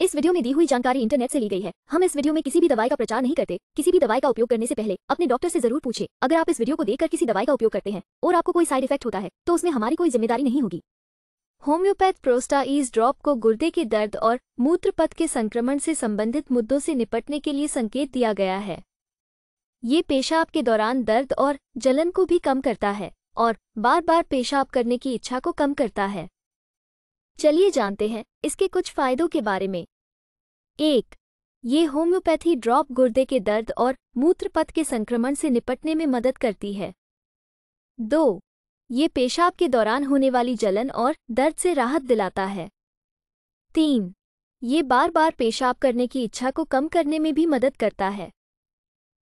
इस वीडियो में दी हुई जानकारी इंटरनेट से ली गई है हम इस वीडियो में किसी भी दवाई का प्रचार नहीं करते किसी भी दवाई का उपयोग करने से पहले अपने डॉक्टर से जरूर पूछे अगर आप इस वीडियो को देखकर किसी दवाई का उपयोग करते हैं और आपको कोई साइड इफेक्ट होता है तो उसमें हमारी कोई जिम्मेदारी नहीं होगी होम्योपैथ प्रोस्टाइज ड्रॉप को गुर्दे के दर्द और मूत्रपथ के संक्रमण से संबंधित मुद्दों से निपटने के लिए संकेत दिया गया है ये पेशाब के दौरान दर्द और जलन को भी कम करता है और बार बार पेशाब करने की इच्छा को कम करता है चलिए जानते हैं इसके कुछ फायदों के बारे में एक ये होम्योपैथी ड्रॉप गुर्दे के दर्द और मूत्रपथ के संक्रमण से निपटने में मदद करती है दो ये पेशाब के दौरान होने वाली जलन और दर्द से राहत दिलाता है तीन ये बार बार पेशाब करने की इच्छा को कम करने में भी मदद करता है